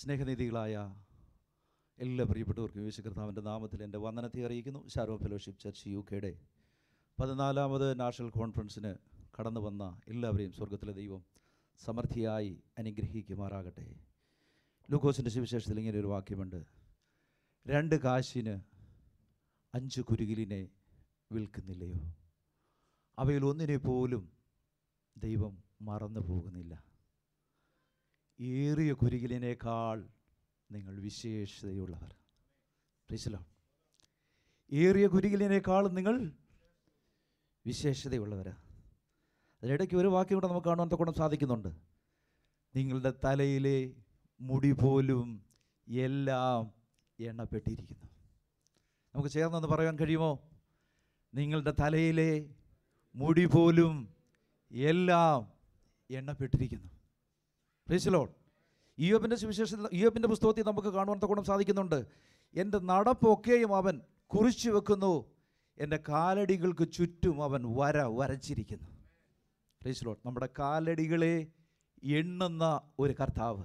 സ്നേഹനിധികളായ എല്ലാ പ്രിയപ്പെട്ടവർക്കും യേശു കർത്താവിൻ്റെ നാമത്തിൽ എൻ്റെ വന്ദനത്തെ അറിയിക്കുന്നു ഷാരോ ഫെലോഷിപ്പ് ചർച്ച് യു കെയുടെ പതിനാലാമത് നാഷണൽ കോൺഫറൻസിന് കടന്നു വന്ന എല്ലാവരെയും സ്വർഗത്തിലെ ദൈവം സമൃദ്ധിയായി അനുഗ്രഹിക്കുമാറാകട്ടെ ലൂക്കോസിൻ്റെ സുവിശേഷത്തിൽ ഇങ്ങനെ ഒരു വാക്യമുണ്ട് രണ്ട് കാശിന് അഞ്ച് കുരുകിലിനെ വിൽക്കുന്നില്ലയോ അവയിൽ ഒന്നിനെ പോലും ദൈവം മറന്നു പോകുന്നില്ല ഏറിയ കുരുകിലിനേക്കാൾ നിങ്ങൾ വിശേഷതയുള്ളവർ പ്രീശലോ ഏറിയ കുരുകിലിനേക്കാൾ നിങ്ങൾ വിശേഷതയുള്ളവർ അതിനിടയ്ക്ക് ഒരു വാക്യം കൂടെ നമുക്ക് കാണുവാൻ തക്കോണം സാധിക്കുന്നുണ്ട് നിങ്ങളുടെ തലയിലെ മുടി പോലും എല്ലാം എണ്ണപ്പെട്ടിരിക്കുന്നു നമുക്ക് ചേർന്നൊന്ന് പറയാൻ കഴിയുമോ നിങ്ങളുടെ തലയിലെ മുടി പോലും എല്ലാം എണ്ണപ്പെട്ടിരിക്കുന്നു പ്രീശലോൾ ഈയോബിൻ്റെ സുവിശേഷത്തിൽ ഈയോബിൻ്റെ പുസ്തകത്തിൽ നമുക്ക് കാണുവാൻ തക്കോണം സാധിക്കുന്നുണ്ട് എൻ്റെ നടപ്പൊക്കെയും അവൻ കുറിച്ചു വെക്കുന്നു എൻ്റെ കാലടികൾക്ക് ചുറ്റും അവൻ വര വരച്ചിരിക്കുന്നു പ്രീശലോട്ട് നമ്മുടെ കാലടികളെ എണ്ണുന്ന ഒരു കർത്താവ്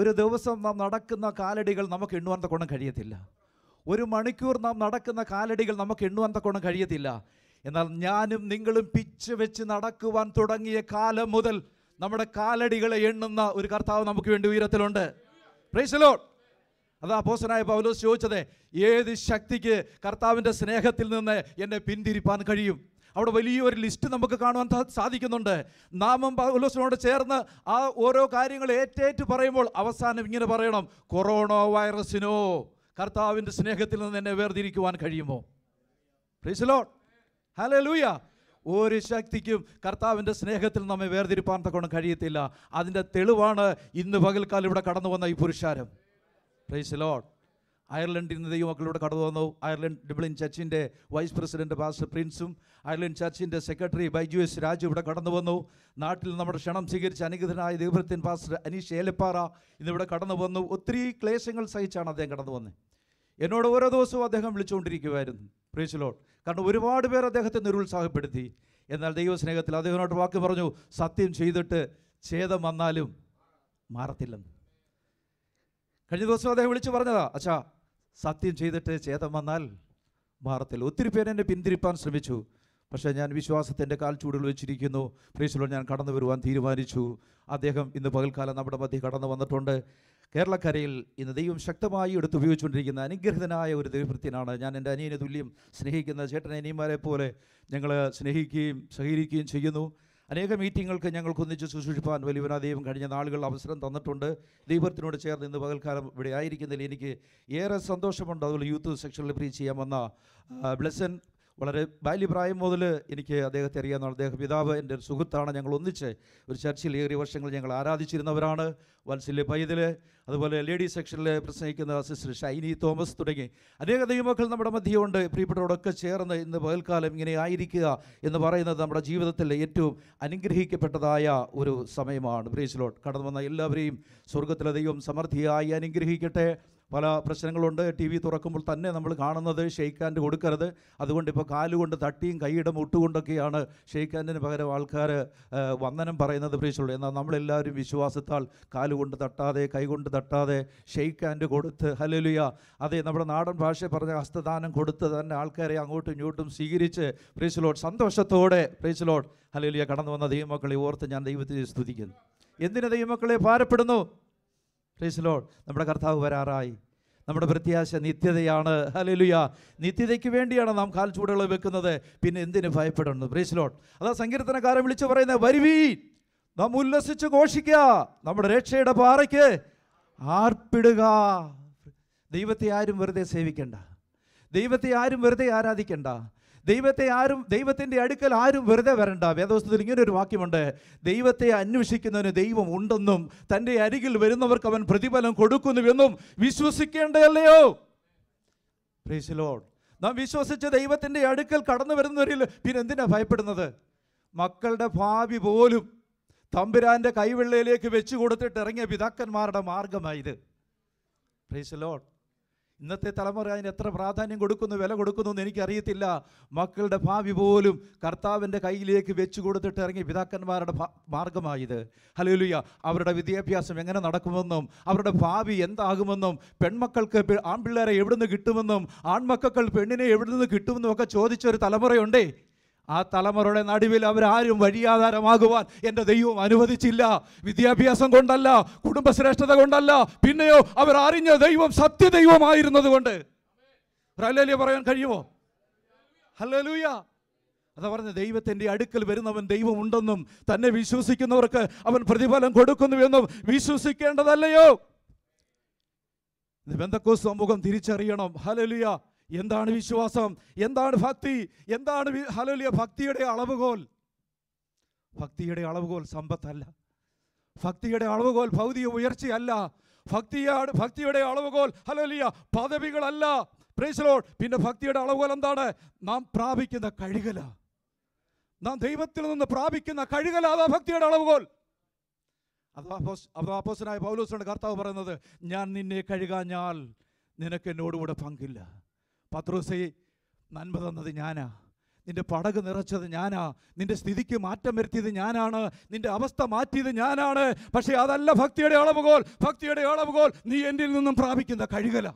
ഒരു ദിവസം നാം നടക്കുന്ന കാലടികൾ നമുക്ക് എണ്ണുവാൻ തക്കോണം കഴിയത്തില്ല ഒരു മണിക്കൂർ നാം നടക്കുന്ന കാലടികൾ നമുക്ക് എണ്ണുവാൻ തക്കോണം കഴിയത്തില്ല എന്നാൽ ഞാനും നിങ്ങളും പിച്ച് വെച്ച് നടക്കുവാൻ തുടങ്ങിയ കാലം മുതൽ നമ്മുടെ കാലടികളെ എണ്ണുന്ന ഒരു കർത്താവ് നമുക്ക് വേണ്ടി ഉയരത്തിലുണ്ട് പ്രൈസലോട്ട് അതാ പോസനായ പൗലോസ് ചോദിച്ചത് ഏത് ശക്തിക്ക് കർത്താവിൻ്റെ സ്നേഹത്തിൽ നിന്ന് എന്നെ പിന്തിരിപ്പാൻ കഴിയും അവിടെ വലിയൊരു ലിസ്റ്റ് നമുക്ക് കാണുവാൻ സാധിക്കുന്നുണ്ട് നാമം പൗലോസിനോട് ചേർന്ന് ആ ഓരോ കാര്യങ്ങൾ ഏറ്റേറ്റ് പറയുമ്പോൾ അവസാനം ഇങ്ങനെ പറയണം കൊറോണ വൈറസിനോ കർത്താവിൻ്റെ സ്നേഹത്തിൽ നിന്ന് എന്നെ വേർതിരിക്കുവാൻ കഴിയുമോ പ്രീസലോട്ട് ഹലോ ലൂയ ഒരു ശക്തിക്കും കർത്താവിൻ്റെ സ്നേഹത്തിൽ നമ്മെ വേർതിരിപ്പാൻ തക്കൊണ്ട് കഴിയത്തില്ല അതിൻ്റെ തെളിവാണ് ഇന്ന് പകൽക്കാലം ഇവിടെ കടന്നു വന്ന ഈ പുരുഷാരം പ്രൈസ് ലോഡ് അയർലൻഡിൽ നിന്ന് ദൈവമക്കളിലൂടെ കടന്നു വന്നു അയർലൻഡ് ഡിബ്ലിൻ ചർച്ചിൻ്റെ വൈസ് പ്രസിഡന്റ് പാസ്റ്റർ പ്രിൻസും അയർലൻഡ് ചർച്ചിൻ്റെ സെക്രട്ടറി ബൈജു എസ് രാജു ഇവിടെ കടന്നു വന്നു നാട്ടിൽ നമ്മുടെ ക്ഷണം സ്വീകരിച്ച് അനുഗ്രഹനായ ദൈവഭൃത്യൻ പാസ്റ്റർ അനീഷ് ഏലപ്പാറ ഇന്നിവിടെ കടന്നു വന്നു ഒത്തിരി ക്ലേശങ്ങൾ സഹിച്ചാണ് അദ്ദേഹം കടന്നു വന്നത് എന്നോട് ഓരോ ദിവസവും അദ്ദേഹം വിളിച്ചുകൊണ്ടിരിക്കുമായിരുന്നു പ്രീശലോട്ട് കാരണം ഒരുപാട് പേർ അദ്ദേഹത്തെ നിരുത്സാഹപ്പെടുത്തി എന്നാൽ ദൈവസ്നേഹത്തിൽ അദ്ദേഹത്തിനോട് വാക്ക് പറഞ്ഞു സത്യം ചെയ്തിട്ട് ഛേദം വന്നാലും മാറത്തില്ലെന്ന് കഴിഞ്ഞ ദിവസം അദ്ദേഹം വിളിച്ചു പറഞ്ഞതാ അച്ഛാ സത്യം ചെയ്തിട്ട് ഛേദം വന്നാൽ മാറത്തില്ല ഒത്തിരി പേരെന്നെ പിന്തിരിപ്പാൻ ശ്രമിച്ചു പക്ഷേ ഞാൻ വിശ്വാസത്തിൻ്റെ കാൽ ചൂടുകൾ വെച്ചിരിക്കുന്നു പ്രീശ്വലോട് ഞാൻ കടന്നു വരുവാൻ തീരുമാനിച്ചു അദ്ദേഹം ഇന്ന് പകൽക്കാലം നമ്മുടെ മധ്യ കടന്നു വന്നിട്ടുണ്ട് കേരളക്കരയിൽ ഇന്ന് ദൈവം ശക്തമായി എടുത്ത് ഉപയോഗിച്ചുകൊണ്ടിരിക്കുന്ന അനുഗ്രഹിതനായ ഒരു ദൈവഭൃത്യനാണ് ഞാൻ എൻ്റെ അനിയനെ തുല്യം സ്നേഹിക്കുന്ന ചേട്ടൻ അനിയന്മാരെ പോലെ ഞങ്ങൾ സ്നേഹിക്കുകയും സഹകരിക്കുകയും ചെയ്യുന്നു അനേക മീറ്റിങ്ങൾക്ക് ഒന്നിച്ച് ശുശ്രൂഷിപ്പാൻ വലിയവനാ ദൈവം കഴിഞ്ഞ നാളുകൾ അവസരം തന്നിട്ടുണ്ട് ദൈവത്തിനോട് ചേർന്ന് ഇന്ന് പകൽക്കാലം ഇവിടെ ആയിരിക്കുന്നതിൽ എനിക്ക് ഏറെ സന്തോഷമുണ്ട് അതുപോലെ യൂത്ത് സെക്ഷനിൽ പ്രീ ചെയ്യാൻ വന്ന ബ്ലെസൻ വളരെ ബാല്യപ്രായം മുതൽ എനിക്ക് അദ്ദേഹത്തെ അറിയാമെന്നാണ് അദ്ദേഹം പിതാവ് എൻ്റെ ഒരു സുഹൃത്താണ് ഞങ്ങൾ ഒന്നിച്ച് ഒരു ചർച്ചിൽ ഏറിയ വർഷങ്ങൾ ഞങ്ങൾ ആരാധിച്ചിരുന്നവരാണ് വത്സല്യ പൈതൽ അതുപോലെ ലേഡീസ് സെക്ഷനിൽ പ്രസംഗിക്കുന്ന സിസ്റ്റർ ഷൈനി തോമസ് തുടങ്ങി അനേക ദൈവമക്കൾ നമ്മുടെ മധ്യമുണ്ട് പ്രിയപ്പെട്ടവരോടൊക്കെ ചേർന്ന് ഇന്ന് പകൽക്കാലം ഇങ്ങനെ ആയിരിക്കുക എന്ന് പറയുന്നത് നമ്മുടെ ജീവിതത്തിൽ ഏറ്റവും അനുഗ്രഹിക്കപ്പെട്ടതായ ഒരു സമയമാണ് ബ്രീസിലോട്ട് കടന്നു വന്ന എല്ലാവരെയും സ്വർഗത്തിലെ ദൈവം സമൃദ്ധിയായി അനുഗ്രഹിക്കട്ടെ പല പ്രശ്നങ്ങളുണ്ട് ടി വി തുറക്കുമ്പോൾ തന്നെ നമ്മൾ കാണുന്നത് ഷെയ്ക്ക് ഹാൻഡ് കൊടുക്കരുത് അതുകൊണ്ട് ഇപ്പോൾ കാലുകൊണ്ട് തട്ടിയും കൈയുടെ മുട്ടുകൊണ്ടൊക്കെയാണ് ഷെയ്ക്ക് ഹാൻഡിന് പകരം ആൾക്കാർ വന്ദനം പറയുന്നത് പ്രീച്ചുള്ളൂ എന്നാൽ നമ്മളെല്ലാവരും വിശ്വാസത്താൽ കാലുകൊണ്ട് തട്ടാതെ കൈകൊണ്ട് തട്ടാതെ ഷെയ്ക്ക് ഹാൻഡ് കൊടുത്ത് ഹലലുയ അതെ നമ്മുടെ നാടൻ ഭാഷ പറഞ്ഞ ഹസ്തദാനം കൊടുത്ത് തന്നെ ആൾക്കാരെ അങ്ങോട്ടും ഇങ്ങോട്ടും സ്വീകരിച്ച് പ്രീച്ചുലോട്ട് സന്തോഷത്തോടെ പ്രീച്ചുലോട്ട് ഹലലുയ കടന്നു വന്ന ദൈവമക്കളെ ഓർത്ത് ഞാൻ ദൈവത്തെ സ്തുതിക്കുന്നു എന്തിനു ദൈവമക്കളെ ഭാരപ്പെടുന്നു പ്രീസ്ലോൾ നമ്മുടെ കർത്താവ് വരാറായി നമ്മുടെ പ്രത്യാശ നിത്യതയാണ് ഹലലുയ നിത്യതയ്ക്ക് വേണ്ടിയാണ് നാം കാൽ ചൂടുകൾ വെക്കുന്നത് പിന്നെ എന്തിനു ഭയപ്പെടുന്നു പ്രീസ്ലോട്ട് അതാ സങ്കീർത്തനക്കാരൻ വിളിച്ചു പറയുന്നത് വരുവീ നാം ഉല്ലസിച്ച് ഘോഷിക്കുക നമ്മുടെ രക്ഷയുടെ പാറയ്ക്ക് ആർപ്പിടുക ദൈവത്തെ ആരും വെറുതെ സേവിക്കണ്ട ദൈവത്തെ ആരും വെറുതെ ആരാധിക്കണ്ട ദൈവത്തെ ആരും ദൈവത്തിൻ്റെ അടുക്കൽ ആരും വെറുതെ വരണ്ട വേദവസ്തുത്തിൽ ഇങ്ങനെ ഒരു വാക്യമുണ്ട് ദൈവത്തെ അന്വേഷിക്കുന്നതിന് ദൈവം ഉണ്ടെന്നും തൻ്റെ അരികിൽ വരുന്നവർക്ക് അവൻ പ്രതിഫലം എന്നും വിശ്വസിക്കേണ്ടതല്ലയോ നാം വിശ്വസിച്ച ദൈവത്തിൻ്റെ അടുക്കൽ കടന്നു വരുന്നവരിൽ പിന്നെ എന്തിനാണ് ഭയപ്പെടുന്നത് മക്കളുടെ ഭാവി പോലും തമ്പുരാൻ്റെ കൈവെള്ളയിലേക്ക് വെച്ചു കൊടുത്തിട്ട് ഇറങ്ങിയ പിതാക്കന്മാരുടെ മാർഗമായത് പ്രൈസ് ലോഡ് ഇന്നത്തെ തലമുറ അതിന് എത്ര പ്രാധാന്യം കൊടുക്കുന്നു വില കൊടുക്കുന്നു എന്ന് എനിക്കറിയത്തില്ല മക്കളുടെ ഭാവി പോലും കർത്താവിൻ്റെ കയ്യിലേക്ക് വെച്ചു കൊടുത്തിട്ട് ഇറങ്ങിയ പിതാക്കന്മാരുടെ മാർഗമായത് ഹലോലുയ്യ അവരുടെ വിദ്യാഭ്യാസം എങ്ങനെ നടക്കുമെന്നും അവരുടെ ഭാവി എന്താകുമെന്നും പെൺമക്കൾക്ക് ആൺപിള്ളേരെ എവിടുന്ന് കിട്ടുമെന്നും ആൺമക്കൾ പെണ്ണിനെ എവിടുന്ന് കിട്ടുമെന്നും ഒക്കെ ചോദിച്ചൊരു തലമുറയുണ്ടേ ആ തലമുറയുടെ നടുവിൽ അവരാരും വഴിയാധാരമാകുവാൻ എൻ്റെ ദൈവം അനുവദിച്ചില്ല വിദ്യാഭ്യാസം കൊണ്ടല്ല കുടുംബശ്രേഷ്ഠത കൊണ്ടല്ല പിന്നെയോ അവർ അറിഞ്ഞ ദൈവം സത്യദൈവമായിരുന്നത് കൊണ്ട് ഹലലിയ പറയാൻ കഴിയുമോ ഹലലൂയ അതാ പറഞ്ഞ ദൈവത്തിൻ്റെ അടുക്കൽ വരുന്നവൻ ദൈവമുണ്ടെന്നും തന്നെ വിശ്വസിക്കുന്നവർക്ക് അവൻ പ്രതിഫലം കൊടുക്കുന്നുവെന്നും വിശ്വസിക്കേണ്ടതല്ലയോ ബന്ധക്കോ സമൂഹം തിരിച്ചറിയണം ഹലലുയാ എന്താണ് വിശ്വാസം എന്താണ് ഭക്തി എന്താണ് ഹലോലിയ ഭക്തിയുടെ അളവുകോൽ ഭക്തിയുടെ അളവുകോൽ സമ്പത്തല്ല ഭക്തിയുടെ അളവുകോൽ ഭൗതിക ഉയർച്ചയല്ല ഭക്തിയാണ് ഭക്തിയുടെ അളവുകോൽ ഹലോലിയ പദവികളല്ല പ്രേസലോൾ പിന്നെ ഭക്തിയുടെ അളവുകോൽ എന്താണ് നാം പ്രാപിക്കുന്ന കഴുകല നാം ദൈവത്തിൽ നിന്ന് പ്രാപിക്കുന്ന കഴുകല അതാ ഭക്തിയുടെ അളവുകോൽ അതാ അതാ അപ്പോസനായ പൗലോസിനോട് കർത്താവ് പറയുന്നത് ഞാൻ നിന്നെ കഴുകാഞ്ഞാൽ നിനക്ക് എന്നോടുകൂടെ പങ്കില്ല പത്രോസേ നന്മ തന്നത് ഞാനാ നിന്റെ പടക് നിറച്ചത് ഞാനാ നിന്റെ സ്ഥിതിക്ക് മാറ്റം വരുത്തിയത് ഞാനാണ് നിന്റെ അവസ്ഥ മാറ്റിയത് ഞാനാണ് പക്ഷേ അതല്ല ഭക്തിയുടെ അളവുകോൽ ഭക്തിയുടെ അളവുകോൽ നീ എന്നിൽ നിന്നും പ്രാപിക്കുന്ന കഴുകല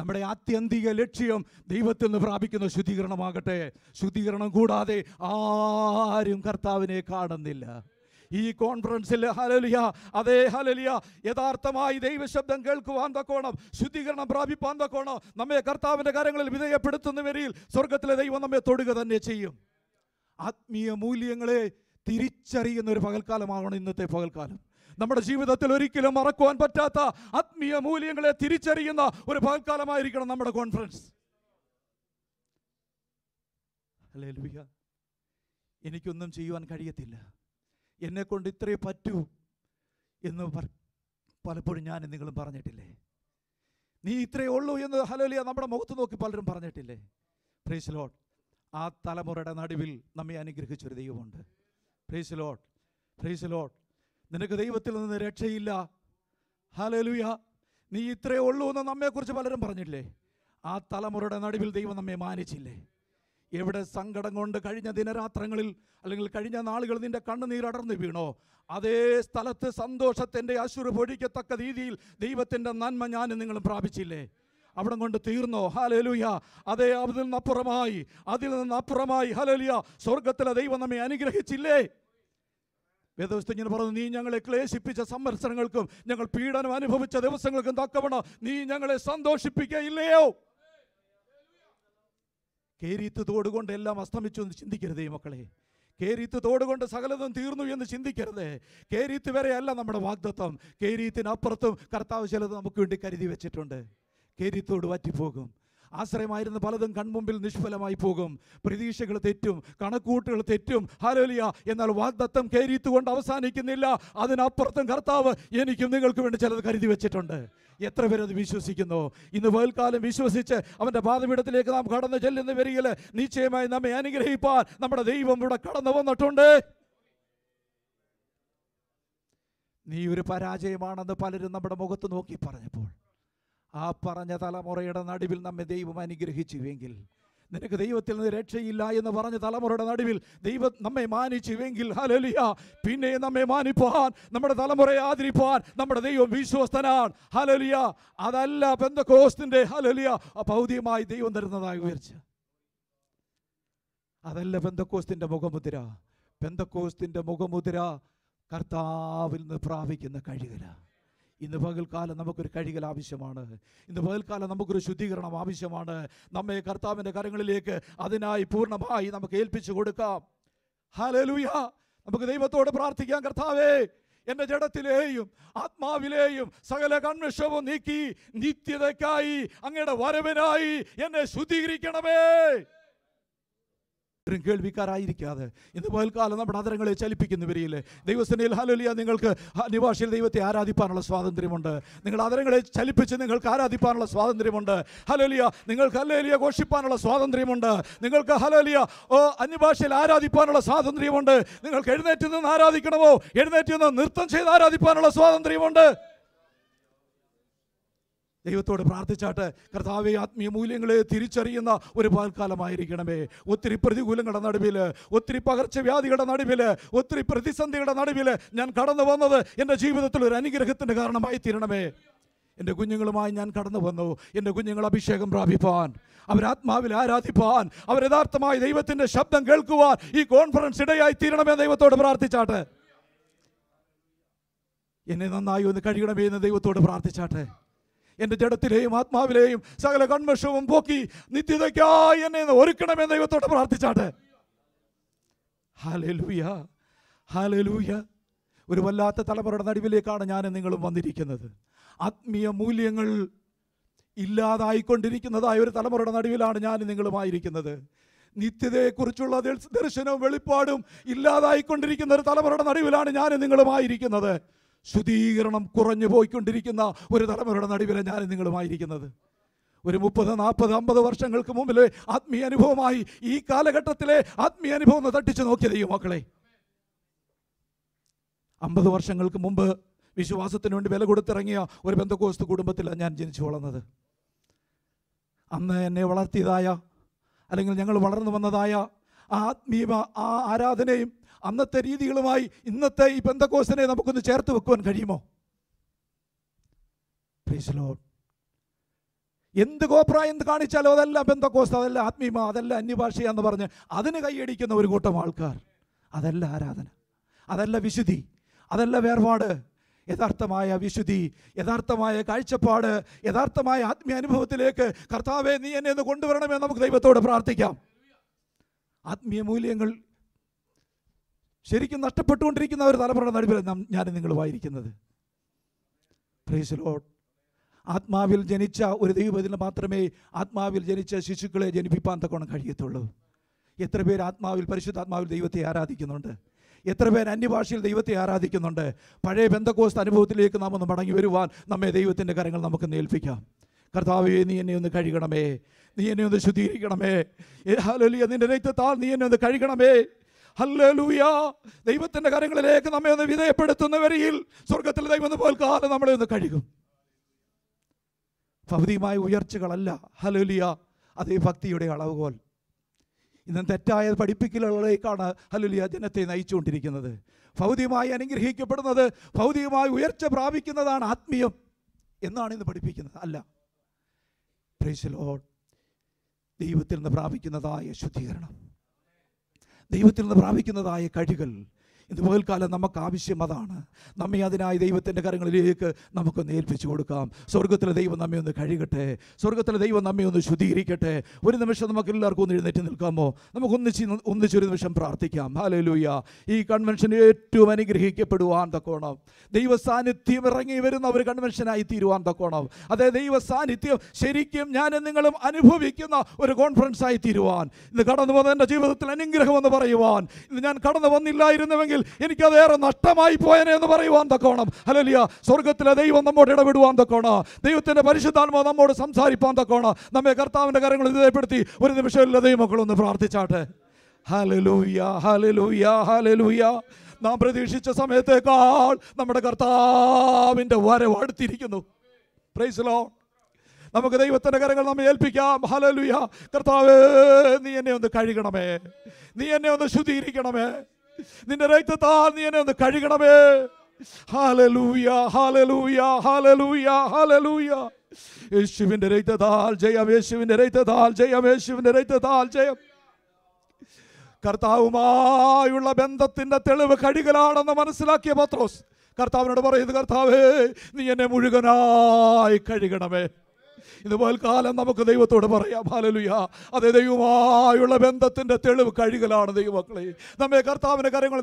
നമ്മുടെ ആത്യന്തിക ലക്ഷ്യം ദൈവത്തിൽ നിന്ന് പ്രാപിക്കുന്ന ശുദ്ധീകരണമാകട്ടെ ശുദ്ധീകരണം കൂടാതെ ആരും കർത്താവിനെ കാണുന്നില്ല ഈ കോൺഫറൻസിൽ ഹലലിയ അതേ ഹലലിയ യഥാർത്ഥമായി ദൈവശബ്ദം കേൾക്കുവാൻ തക്കോണം ശുദ്ധീകരണം പ്രാപിപ്പാൻ തക്കോണം നമ്മെ കർത്താവിൻ്റെ കാര്യങ്ങളിൽ വിധേയപ്പെടുത്തുന്നവരിൽ സ്വർഗത്തിലെ ദൈവം നമ്മെ തൊടുക തന്നെ ചെയ്യും ആത്മീയ മൂല്യങ്ങളെ തിരിച്ചറിയുന്ന ഒരു പകൽക്കാലമാകണം ഇന്നത്തെ പകൽക്കാലം നമ്മുടെ ജീവിതത്തിൽ ഒരിക്കലും മറക്കുവാൻ പറ്റാത്ത ആത്മീയ മൂല്യങ്ങളെ തിരിച്ചറിയുന്ന ഒരു പകൽക്കാലമായിരിക്കണം നമ്മുടെ കോൺഫറൻസ് എനിക്കൊന്നും ചെയ്യുവാൻ കഴിയത്തില്ല എന്നെക്കൊണ്ട് ഇത്രയേ പറ്റൂ എന്ന് പലപ്പോഴും ഞാൻ നിങ്ങളും പറഞ്ഞിട്ടില്ലേ നീ ഇത്രയേ ഉള്ളൂ എന്ന് ഹലോലിയ നമ്മുടെ മുഖത്ത് നോക്കി പലരും പറഞ്ഞിട്ടില്ലേ പ്രീസ് ലോഡ് ആ തലമുറയുടെ നടുവിൽ നമ്മെ അനുഗ്രഹിച്ചൊരു ദൈവമുണ്ട് പ്രീസ് ലോഡ് പ്രീസ് ലോഡ് നിനക്ക് ദൈവത്തിൽ നിന്ന് രക്ഷയില്ല ഹലോലിയ നീ ഇത്രയേ ഉള്ളൂ എന്ന് നമ്മെക്കുറിച്ച് പലരും പറഞ്ഞിട്ടില്ലേ ആ തലമുറയുടെ നടുവിൽ ദൈവം നമ്മെ മാനിച്ചില്ലേ എവിടെ സങ്കടം കൊണ്ട് കഴിഞ്ഞ ദിനരാത്രങ്ങളിൽ അല്ലെങ്കിൽ കഴിഞ്ഞ നാളുകൾ കണ്ണുനീർ അടർന്നു വീണോ അതേ സ്ഥലത്ത് സന്തോഷത്തിൻ്റെ അശുറ് പൊഴിക്കത്തക്ക രീതിയിൽ ദൈവത്തിൻ്റെ നന്മ ഞാൻ നിങ്ങളും പ്രാപിച്ചില്ലേ അവിടെ കൊണ്ട് തീർന്നോ ഹലലുയ അതേ അതിൽ നിന്നപ്പുറമായി അതിൽ നിന്നപ്പുറമായി അപ്പുറമായി സ്വർഗത്തിലെ ദൈവം നമ്മെ അനുഗ്രഹിച്ചില്ലേ ഇങ്ങനെ പറഞ്ഞു നീ ഞങ്ങളെ ക്ലേശിപ്പിച്ച സമ്മത്സരങ്ങൾക്കും ഞങ്ങൾ പീഡനം അനുഭവിച്ച ദിവസങ്ങൾക്കും തക്കവണ നീ ഞങ്ങളെ സന്തോഷിപ്പിക്കുകയില്ലയോ കേരീത്ത് തോടുകൊണ്ട് എല്ലാം അസ്തമിച്ചു എന്ന് ചിന്തിക്കരുതേ മക്കളെ കേരീത്ത് തോടുകൊണ്ട് സകലതും തീർന്നു എന്ന് ചിന്തിക്കരുത് കേരീത്ത് വരെയല്ല നമ്മുടെ വാഗ്ദത്വം കേരിത്തിനപ്പുറത്തും കർത്താവ് ചിലത് നമുക്ക് വേണ്ടി കരുതി വെച്ചിട്ടുണ്ട് കേരിത്തോട് വറ്റിപ്പോകും ആശ്രയമായിരുന്ന പലതും കൺമുമ്പിൽ നിഷ്ഫലമായി പോകും പ്രതീക്ഷകൾ തെറ്റും കണക്കൂട്ടുകൾ തെറ്റും ഹാലോലിയ എന്നാൽ വാഗ്ദത്തം കയറിത്തുകൊണ്ട് അവസാനിക്കുന്നില്ല അതിനപ്പുറത്തും കർത്താവ് എനിക്കും നിങ്ങൾക്ക് വേണ്ടി ചിലത് കരുതി വെച്ചിട്ടുണ്ട് എത്ര പേരത് വിശ്വസിക്കുന്നു ഇന്ന് വേൽക്കാലം വിശ്വസിച്ച് അവൻ്റെ പാതപീഠത്തിലേക്ക് നാം കടന്നു ചെല്ലുന്ന വരികയിൽ നിശ്ചയമായി നമ്മെ അനുഗ്രഹിപ്പാൻ നമ്മുടെ ദൈവം ഇവിടെ കടന്നു വന്നിട്ടുണ്ട് നീ ഒരു പരാജയമാണെന്ന് പലരും നമ്മുടെ മുഖത്ത് നോക്കി പറഞ്ഞപ്പോൾ ആ പറഞ്ഞ തലമുറയുടെ നടുവിൽ നമ്മെ ദൈവം അനുഗ്രഹിച്ചുവെങ്കിൽ നിനക്ക് ദൈവത്തിൽ നിന്ന് രക്ഷയില്ല എന്ന് പറഞ്ഞ തലമുറയുടെ നടുവിൽ ദൈവം നമ്മെ മാനിച്ചുവെങ്കിൽ ഹലലിയ പിന്നെ നമ്മെ മാനിപ്പാൻ നമ്മുടെ തലമുറയെ ആദരിപ്പാൻ നമ്മുടെ ദൈവം വിശ്വസ്തനാണ് ഹലലിയ അതല്ല പെന്തക്കോസ്തിൻ്റെ ഹലലിയ ഭൗതികമായി ദൈവം തരുന്നതായി ഉയർച്ച അതല്ല പെന്തക്കോസ്തിൻ്റെ മുഖമുദ്ര പെന്തക്കോസ്തിൻ്റെ മുഖമുദ്ര കർത്താവിൽ നിന്ന് പ്രാപിക്കുന്ന കഴിവിലാണ് ഇന്ന് പകൽക്കാലം നമുക്കൊരു കഴികൽ ആവശ്യമാണ് ഇന്ന് പകൽക്കാലം നമുക്കൊരു ശുദ്ധീകരണം ആവശ്യമാണ് നമ്മെ കർത്താവിൻ്റെ കരങ്ങളിലേക്ക് അതിനായി പൂർണ്ണമായി നമുക്ക് ഏൽപ്പിച്ചു കൊടുക്കാം ഹാലലൂയ നമുക്ക് ദൈവത്തോട് പ്രാർത്ഥിക്കാം കർത്താവേ എൻ്റെ ജഡത്തിലെയും ആത്മാവിലെയും സകല കൺവിഷവും നീക്കി നിത്യതയ്ക്കായി അങ്ങയുടെ വരവിനായി എന്നെ ശുദ്ധീകരിക്കണമേ ഒട്ടും കേൾവിക്കാരായിരിക്കാതെ ഇന്ന് പകൽക്കാലം നമ്മുടെ അതരങ്ങളെ ചലിപ്പിക്കുന്നവരില്ലേ ദൈവസേനയിൽ ഹലോലിയ നിങ്ങൾക്ക് നിവാഷിയിൽ ദൈവത്തെ ആരാധിപ്പാനുള്ള സ്വാതന്ത്ര്യമുണ്ട് നിങ്ങൾ അതരങ്ങളെ ചലിപ്പിച്ച് നിങ്ങൾക്ക് ആരാധിപ്പാനുള്ള സ്വാതന്ത്ര്യമുണ്ട് ഹലോലിയ നിങ്ങൾക്ക് ഹലോലിയ ഘോഷിപ്പാനുള്ള സ്വാതന്ത്ര്യമുണ്ട് നിങ്ങൾക്ക് ഹലോലിയ ഓ അന്യഭാഷയിൽ ആരാധിപ്പാനുള്ള സ്വാതന്ത്ര്യമുണ്ട് നിങ്ങൾക്ക് എഴുന്നേറ്റ് നിന്ന് ആരാധിക്കണമോ എഴുന്നേറ്റ് നിന്ന് നൃത്തം ചെയ്ത് ആരാധിപ്പാനുള്ള സ്വാതന്ത്ര്യമുണ്ട് ദൈവത്തോട് പ്രാർത്ഥിച്ചാട്ട് കർത്താവെ ആത്മീയ മൂല്യങ്ങളെ തിരിച്ചറിയുന്ന ഒരു പാൽക്കാലമായിരിക്കണമേ ഒത്തിരി പ്രതികൂലങ്ങളുടെ നടുവിൽ ഒത്തിരി പകർച്ചവ്യാധികളുടെ നടുവിൽ ഒത്തിരി പ്രതിസന്ധികളുടെ നടുവിൽ ഞാൻ കടന്നു വന്നത് എൻ്റെ ജീവിതത്തിൽ ഒരു അനുഗ്രഹത്തിൻ്റെ കാരണമായി തീരണമേ എൻ്റെ കുഞ്ഞുങ്ങളുമായി ഞാൻ കടന്നു വന്നു എൻ്റെ കുഞ്ഞുങ്ങൾ അഭിഷേകം പ്രാപിപ്പാൻ അവരാത്മാവിൽ ആരാധിപ്പാൻ അവർ യഥാർത്ഥമായി ദൈവത്തിൻ്റെ ശബ്ദം കേൾക്കുവാൻ ഈ കോൺഫറൻസ് ഇടയായി തീരണമേ ദൈവത്തോട് പ്രാർത്ഥിച്ചാട്ടെ എന്നെ നന്നായി ഒന്ന് കഴിയണമേ എന്ന് ദൈവത്തോട് പ്രാർത്ഥിച്ചാട്ടെ എൻ്റെ ജഡത്തിലെയും ആത്മാവിലെയും സകല കൺമഷവും പോക്കി നിത്യതയ്ക്കായി എന്നെ ഒരുക്കണമെന്ന് ദൈവത്തോട് പ്രാർത്ഥിച്ചാണ് ഹാലലൂയ ഹാലലൂയ ഒരു വല്ലാത്ത തലമുറയുടെ നടുവിലേക്കാണ് ഞാൻ നിങ്ങളും വന്നിരിക്കുന്നത് ആത്മീയ മൂല്യങ്ങൾ ഇല്ലാതായിക്കൊണ്ടിരിക്കുന്നതായ ഒരു തലമുറയുടെ നടുവിലാണ് ഞാൻ നിങ്ങളുമായിരിക്കുന്നത് നിത്യതയെക്കുറിച്ചുള്ള ദർശനവും വെളിപ്പാടും ഇല്ലാതായിക്കൊണ്ടിരിക്കുന്ന ഒരു തലമുറയുടെ നടുവിലാണ് ഞാൻ നിങ്ങളുമായിരിക്കുന്നത് ശുദ്ധീകരണം കുറഞ്ഞു പോയിക്കൊണ്ടിരിക്കുന്ന ഒരു തലമുറയുടെ നടുവിലെ ഞാൻ നിങ്ങളുമായിരിക്കുന്നത് ഒരു മുപ്പത് നാൽപ്പത് അമ്പത് വർഷങ്ങൾക്ക് മുമ്പിലെ ആത്മീയ അനുഭവമായി ഈ കാലഘട്ടത്തിലെ ആത്മീയ അനുഭവം ഒന്ന് തട്ടിച്ചു നോക്കിയത് ഈ മക്കളെ അമ്പത് വർഷങ്ങൾക്ക് മുമ്പ് വിശ്വാസത്തിന് വേണ്ടി വില കൊടുത്തിറങ്ങിയ ഒരു ബന്ധക്കോസ്തു കുടുംബത്തിലാണ് ഞാൻ ജനിച്ചു വളർന്നത് അന്ന് എന്നെ വളർത്തിയതായ അല്ലെങ്കിൽ ഞങ്ങൾ വളർന്നു വന്നതായ ആത്മീയ ആ ആരാധനയും അന്നത്തെ രീതികളുമായി ഇന്നത്തെ ഈ ബന്ധകോശനെ നമുക്കൊന്ന് ചേർത്ത് വെക്കുവാൻ കഴിയുമോ എന്ത് കോപ്ര എന്ത് കാണിച്ചാലോ അതല്ല ബന്ധകോസ് അതല്ല ആത്മീയമ അതല്ല അന്യഭാഷയെന്ന് പറഞ്ഞ് അതിന് കൈയടിക്കുന്ന ഒരു കൂട്ടം ആൾക്കാർ അതല്ല ആരാധന അതല്ല വിശുദ്ധി അതല്ല വേർപാട് യഥാർത്ഥമായ വിശുദ്ധി യഥാർത്ഥമായ കാഴ്ചപ്പാട് യഥാർത്ഥമായ ആത്മീയ അനുഭവത്തിലേക്ക് കർത്താവെ നീ എന്നെ ഒന്ന് കൊണ്ടുവരണമെന്ന് നമുക്ക് ദൈവത്തോട് പ്രാർത്ഥിക്കാം ആത്മീയ മൂല്യങ്ങൾ ശരിക്കും നഷ്ടപ്പെട്ടുകൊണ്ടിരിക്കുന്ന ഒരു തലമുറയുടെ നടുവിൽ ഞാൻ നിങ്ങളുമായിരിക്കുന്നത് പ്രൈസലോട്ട് ആത്മാവിൽ ജനിച്ച ഒരു ദൈവത്തിന് മാത്രമേ ആത്മാവിൽ ജനിച്ച ശിശുക്കളെ ജനിപ്പിക്കാൻ തക്കോണം കഴിയത്തുള്ളൂ എത്ര പേർ ആത്മാവിൽ പരിശുദ്ധാത്മാവിൽ ദൈവത്തെ ആരാധിക്കുന്നുണ്ട് എത്ര പേർ അന്യഭാഷയിൽ ദൈവത്തെ ആരാധിക്കുന്നുണ്ട് പഴയ ബന്ധക്കോസ് അനുഭവത്തിലേക്ക് നാം ഒന്ന് മടങ്ങി വരുവാൻ നമ്മെ ദൈവത്തിൻ്റെ കരങ്ങൾ നമുക്ക് ഏൽപ്പിക്കാം കർത്താവേ നീ എന്നെ ഒന്ന് കഴുകണമേ നീ എന്നെ ഒന്ന് ശുദ്ധീകരിക്കണമേ ഹാലോലിയ നിന്റെ രക്തത്താൽ നീ എന്നെ ഒന്ന് കഴുകണമേ ഹല്ലലൂയ ദൈവത്തിൻ്റെ കരങ്ങളിലേക്ക് നമ്മെ ഒന്ന് വിധേയപ്പെടുത്തുന്ന വരിയിൽ സ്വർഗത്തിൽ ദൈവം ഒന്ന് നമ്മളെ ഒന്ന് കഴുകും ഭൗതികമായ ഉയർച്ചകളല്ല ഹലോലിയ അതേ ഭക്തിയുടെ അളവുകോൽ ഇന്ന് തെറ്റായ പഠിപ്പിക്കലുകളിലേക്കാണ് ഹലോലിയ ജനത്തെ നയിച്ചുകൊണ്ടിരിക്കുന്നത് ഭൗതികമായി അനുഗ്രഹിക്കപ്പെടുന്നത് ഭൗതികമായി ഉയർച്ച പ്രാപിക്കുന്നതാണ് ആത്മീയം എന്നാണ് ഇന്ന് പഠിപ്പിക്കുന്നത് അല്ല പ്രൈസ് ലോഡ് ദൈവത്തിൽ നിന്ന് പ്രാപിക്കുന്നതായ ശുദ്ധീകരണം ദൈവത്തിൽ നിന്ന് പ്രാപിക്കുന്നതായ കഴികൾ ഇന്ന് പകൽക്കാലം നമുക്ക് ആവശ്യം അതാണ് നമ്മെ അതിനായി ദൈവത്തിൻ്റെ കരങ്ങളിലേക്ക് നമുക്കൊന്ന് ഏൽപ്പിച്ചു കൊടുക്കാം സ്വർഗത്തിലെ ദൈവം നമ്മെ ഒന്ന് കഴുകട്ടെ സ്വർഗത്തിലെ ദൈവം നമ്മെ ഒന്ന് ശുദ്ധീകരിക്കട്ടെ ഒരു നിമിഷം നമുക്ക് എല്ലാവർക്കും ഒന്ന് എഴുന്നേറ്റ് നിൽക്കാമോ നമുക്ക് ഒന്നിച്ച് ഒന്നിച്ചൊരു നിമിഷം പ്രാർത്ഥിക്കാം ഹാലലൂയ ഈ കൺവെൻഷൻ ഏറ്റവും അനുഗ്രഹിക്കപ്പെടുവാൻ തക്കോണം ദൈവ സാന്നിധ്യം ഇറങ്ങി വരുന്ന ഒരു കൺവെൻഷനായി തീരുവാൻ തക്കോണം അതെ ദൈവ സാന്നിധ്യം ശരിക്കും ഞാൻ നിങ്ങളും അനുഭവിക്കുന്ന ഒരു കോൺഫറൻസായി തീരുവാൻ ഇന്ന് കടന്നു വന്ന എൻ്റെ ജീവിതത്തിൽ അനുഗ്രഹമെന്ന് പറയുവാൻ ഇന്ന് ഞാൻ കടന്നു വന്നില്ലായിരുന്നുവെങ്കിൽ എനിക്ക് എനിക്കതേറെ നഷ്ടമായി പോയനെ എന്ന് പറയുവാൻ തക്കോണം അല്ലല്ലിയ സ്വർഗത്തിലെ ദൈവം നമ്മോട് ഇടപെടുവാൻ തക്കോണം ദൈവത്തിൻ്റെ പരിശുദ്ധാത്മാവ് നമ്മോട് സംസാരിപ്പാൻ തക്കോണം നമ്മെ കർത്താവിൻ്റെ കാര്യങ്ങൾ ഇതേപ്പെടുത്തി ഒരു നിമിഷമില്ല ദൈവമക്കളൊന്ന് പ്രാർത്ഥിച്ചാട്ടെ ഹലലൂയ ഹലലൂയ ഹലലൂയ നാം പ്രതീക്ഷിച്ച സമയത്തേക്കാൾ നമ്മുടെ കർത്താവിൻ്റെ വരവ് അടുത്തിരിക്കുന്നു പ്രൈസലോ നമുക്ക് ദൈവത്തിൻ്റെ കരങ്ങൾ നമ്മെ ഏൽപ്പിക്കാം ഹലലുയ കർത്താവ് നീ എന്നെ ഒന്ന് കഴുകണമേ നീ എന്നെ ഒന്ന് ശുദ്ധീകരിക്കണമേ നിന്റെ രക്തത്താൽ നീ എന്നെ ഒന്ന് കഴുകണമേ ഹാലലൂയ ഹാലലൂയ ഹാലലൂയ ഹാലലൂയ യേശുവിന്റെ രക്തത്താൽ ജയം യേശുവിന്റെ രക്തത്താൽ ജയം യേശുവിന്റെ രക്തത്താൽ ജയം കർത്താവുമായുള്ള ബന്ധത്തിന്റെ തെളിവ് കഴുകലാണെന്ന് മനസ്സിലാക്കിയ പത്രോസ് കർത്താവിനോട് പറയുന്നത് കർത്താവേ നീ എന്നെ മുഴുകനായി കഴുകണമേ ഇന്ന് കാലം നമുക്ക് ദൈവത്തോട് പറയാം ഹാലലുയ അത് ദൈവമായുള്ള ബന്ധത്തിൻ്റെ തെളിവ് കഴുകലാണ് ദൈവമക്കളെ നമ്മെ കർത്താവിൻ്റെ കാര്യങ്ങൾ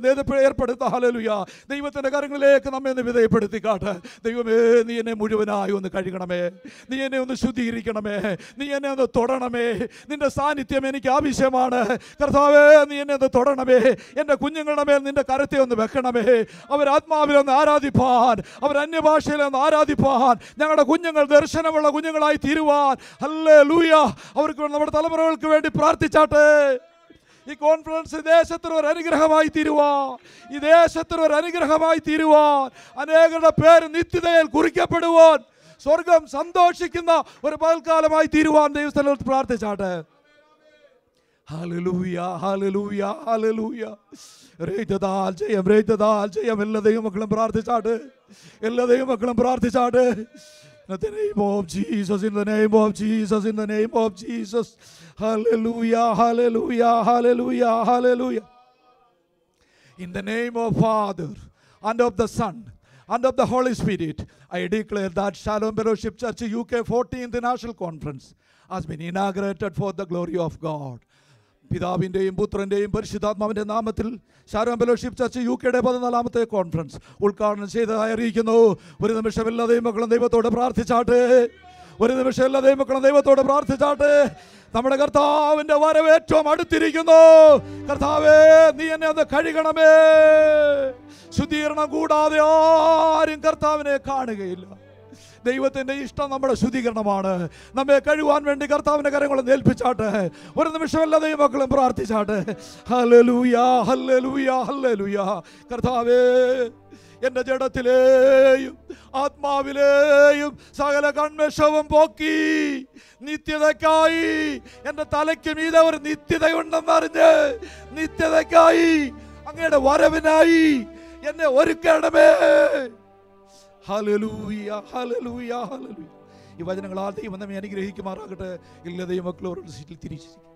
ഏർപ്പെടുത്ത ഹാലലുയ ദൈവത്തിൻ്റെ കാര്യങ്ങളിലേക്ക് നമ്മെ ഒന്ന് വിധേയപ്പെടുത്തി കാട്ട് ദൈവമേ നീ എന്നെ മുഴുവനായി ഒന്ന് കഴുകണമേ നീ എന്നെ ഒന്ന് ശുദ്ധീകരിക്കണമേ നീ എന്നെ ഒന്ന് തൊടണമേ നിന്റെ സാന്നിധ്യം എനിക്ക് ആവശ്യമാണ് കർത്താവേ നീ എന്നെ ഒന്ന് തൊടണമേ എൻ്റെ കുഞ്ഞുങ്ങളുടെ മേൽ നിന്റെ കരത്തെ ഒന്ന് വെക്കണമേ അവരാത്മാവിലൊന്ന് ആരാധിപ്പാൻ അവർ അന്യഭാഷയിലൊന്ന് ആരാധിപ്പാൻ ഞങ്ങളുടെ കുഞ്ഞുങ്ങൾ ദർശനമുള്ള കുഞ്ഞുങ്ങൾ മക്കളായി തീരുവാൻ അല്ലേ ലൂയ അവർക്ക് നമ്മുടെ തലമുറകൾക്ക് വേണ്ടി പ്രാർത്ഥിച്ചാട്ടെ ഈ കോൺഫിഡൻസ് ദേശത്തിന് ഒരു അനുഗ്രഹമായി തീരുവാൻ ഈ ദേശത്തിന് ഒരു അനുഗ്രഹമായി തീരുവാൻ അനേകരുടെ പേര് നിത്യതയിൽ കുറിക്കപ്പെടുവാൻ സ്വർഗം സന്തോഷിക്കുന്ന ഒരു പകൽക്കാലമായി തീരുവാൻ ദൈവസ്ഥലത്ത് പ്രാർത്ഥിച്ചാട്ടെ ജയം എല്ലാ ദൈവമക്കളും പ്രാർത്ഥിച്ചാട്ട് എല്ലാ ദൈവമക്കളും പ്രാർത്ഥിച്ചാട്ട് In the name of Jesus, in the name of Jesus, in the name of Jesus. Hallelujah, hallelujah, hallelujah, hallelujah. In the name of Father and of the Son and of the Holy Spirit, I declare that Shalom Fellowship Church UK 14th National Conference has been inaugurated for the glory of God. പിതാവിൻ്റെയും പുത്രൻ്റെയും പരിശുദ്ധാത്മാവിൻ്റെ നാമത്തിൽ Sharon fellowship church U കെയുടെ പതിനാലാമത്തെ conference ഉദ്ഘാടനം ചെയ്തതായി അറിയിക്കുന്നു ഒരു നിമിഷം എല്ലാ മക്കളും ദൈവത്തോട് പ്രാർത്ഥിച്ചാട്ടെ ഒരു നിമിഷം എല്ലാ മക്കളും ദൈവത്തോട് പ്രാർത്ഥിച്ചാട്ടെ നമ്മുടെ കർത്താവിൻ്റെ വരവ് ഏറ്റവും അടുത്തിരിക്കുന്നു കർത്താവേ നീ എന്നെ അത് കഴുകണമേ ശുദ്ധീകരണം കൂടാതെ ആരും കർത്താവിനെ കാണുകയില്ല ദൈവത്തിൻ്റെ ഇഷ്ടം നമ്മുടെ ശുദ്ധീകരണമാണ് നമ്മെ കഴിവാൻ വേണ്ടി കർത്താവിൻ്റെ കരങ്ങളെ ഏൽപ്പിച്ചാട്ട് ഒരു നിമിഷമല്ല ദൈവമക്കളും പ്രാർത്ഥിച്ചാട്ടെ ഹലലൂയാ ഹല്ലലൂയാ ഹല്ലലൂയാ കർത്താവേ എൻ്റെ ജഡത്തിലേയും ആത്മാവിലേയും സകല കൺമേഷവും പോക്കി നിത്യതയ്ക്കായി എൻ്റെ തലയ്ക്ക് മീത ഒരു നിത്യതയുണ്ടെന്ന് അറിഞ്ഞ് നിത്യതയ്ക്കായി അങ്ങയുടെ വരവിനായി എന്നെ ഒരുക്കണമേ ഹലലൂയ ഹലലൂയ ഹലലൂയ ഈ വചനങ്ങൾ ആ ദൈവം നമ്മെ അനുഗ്രഹിക്കുമാറാകട്ടെ എല്ലാ ദൈവമക്കളോട് തിരിച്ചിരിക്കും